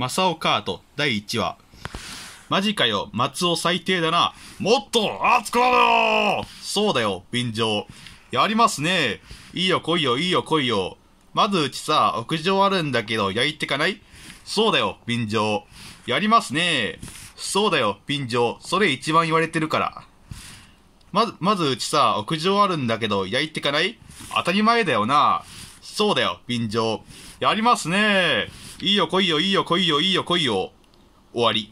マサオカート第1話。マジかよ、松尾最低だな。もっと熱くなよそうだよ、便乗。やりますね。いいよ来いよ、いいよ来いよ。まずうちさ、屋上あるんだけど、焼いてかないそうだよ、便乗。やりますね。そうだよ、便乗。それ一番言われてるから。まず、まずうちさ、屋上あるんだけど、焼いてかない当たり前だよな。そうだよ、便乗。やりますね。いいよ来いよいいよ来いよいいよ来いよ終わり